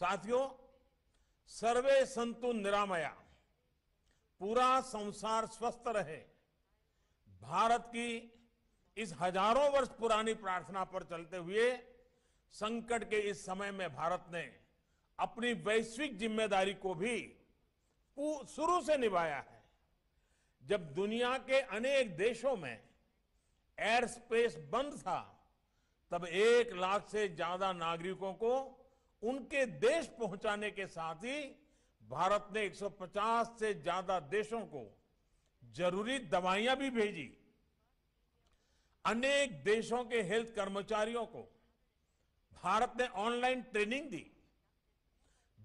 साथियों सर्वे संतु निरामया पूरा संसार स्वस्थ रहे भारत की इस हजारों वर्ष पुरानी प्रार्थना पर चलते हुए संकट के इस समय में भारत ने अपनी वैश्विक जिम्मेदारी को भी शुरू से निभाया है जब दुनिया के अनेक देशों में एयर स्पेस बंद था तब एक लाख से ज्यादा नागरिकों को उनके देश पहुंचाने के साथ ही भारत ने 150 से ज्यादा देशों को जरूरी दवाइयां भी भेजी अनेक देशों के हेल्थ कर्मचारियों को भारत ने ऑनलाइन ट्रेनिंग दी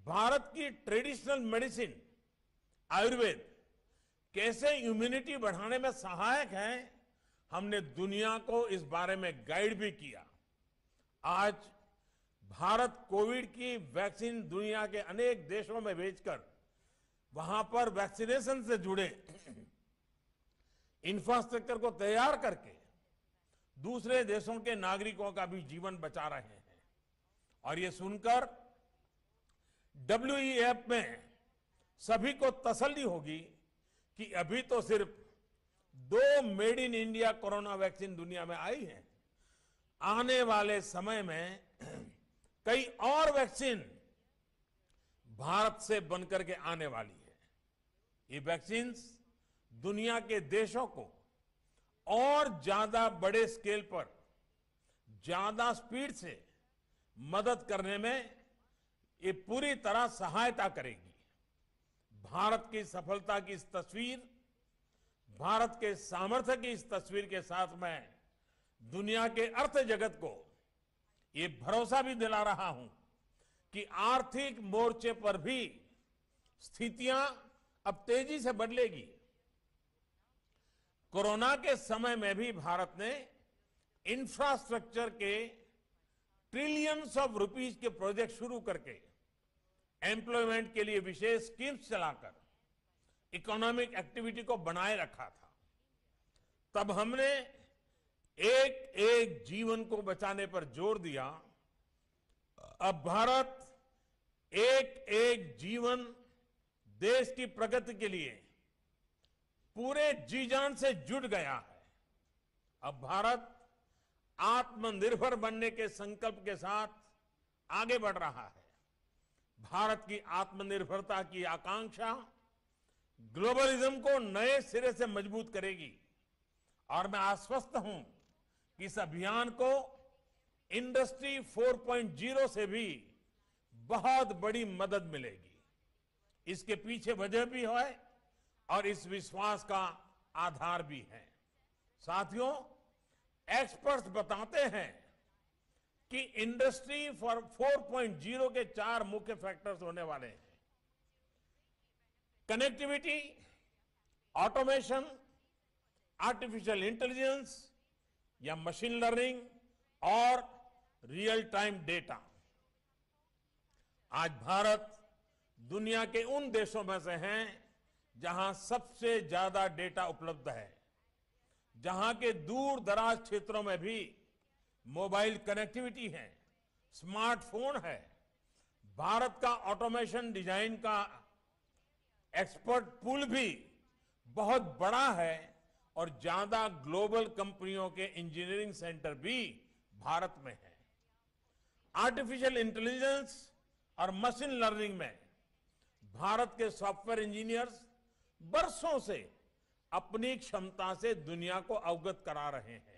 भारत की ट्रेडिशनल मेडिसिन आयुर्वेद कैसे इम्यूनिटी बढ़ाने में सहायक है हमने दुनिया को इस बारे में गाइड भी किया आज भारत कोविड की वैक्सीन दुनिया के अनेक देशों में बेचकर वहां पर वैक्सीनेशन से जुड़े इंफ्रास्ट्रक्चर को तैयार करके दूसरे देशों के नागरिकों का भी जीवन बचा रहे हैं और ये सुनकर डब्ल्यूएफ e में सभी को तसल्ली होगी कि अभी तो सिर्फ दो made in India corona vaccine दुनिया में आई है आने वाले समय में कई और वैक्सीन भारत से बनकर के आने वाली है ये वैक्सीन दुनिया के देशों को और ज्यादा बड़े स्केल पर ज्यादा स्पीड से मदद करने में ये पूरी तरह सहायता करेगी भारत की सफलता की इस तस्वीर भारत के सामर्थ्य की इस तस्वीर के साथ मैं दुनिया के अर्थ जगत को ये भरोसा भी दिला रहा हूं कि आर्थिक मोर्चे पर भी स्थितियां अब तेजी से बदलेगी कोरोना के समय में भी भारत ने इंफ्रास्ट्रक्चर के ट्रिलियंस ऑफ रुपीज के प्रोजेक्ट शुरू करके एम्प्लॉयमेंट के लिए विशेष स्कीम्स चलाकर इकोनॉमिक एक्टिविटी को बनाए रखा था तब हमने एक एक जीवन को बचाने पर जोर दिया अब भारत एक एक जीवन देश की प्रगति के लिए पूरे जी जान से जुट गया है अब भारत आत्मनिर्भर बनने के संकल्प के साथ आगे बढ़ रहा है भारत की आत्मनिर्भरता की आकांक्षा ग्लोबलिज्म को नए सिरे से मजबूत करेगी और मैं आश्वस्त हूं इस अभियान को इंडस्ट्री 4.0 से भी बहुत बड़ी मदद मिलेगी इसके पीछे वजह भी है और इस विश्वास का आधार भी है साथियों एक्सपर्ट्स बताते हैं कि इंडस्ट्री फॉर 4.0 के चार मुख्य फैक्टर्स होने वाले हैं कनेक्टिविटी ऑटोमेशन आर्टिफिशियल इंटेलिजेंस या मशीन लर्निंग और रियल टाइम डेटा आज भारत दुनिया के उन देशों में से हैं जहां सबसे ज्यादा डेटा उपलब्ध है जहां के दूर दराज क्षेत्रों में भी मोबाइल कनेक्टिविटी है स्मार्टफोन है भारत का ऑटोमेशन डिजाइन का एक्सपर्ट पूल भी बहुत बड़ा है और ज्यादा ग्लोबल कंपनियों के इंजीनियरिंग सेंटर भी भारत में है आर्टिफिशियल इंटेलिजेंस और मशीन लर्निंग में भारत के सॉफ्टवेयर इंजीनियर्स बरसों से अपनी क्षमता से दुनिया को अवगत करा रहे हैं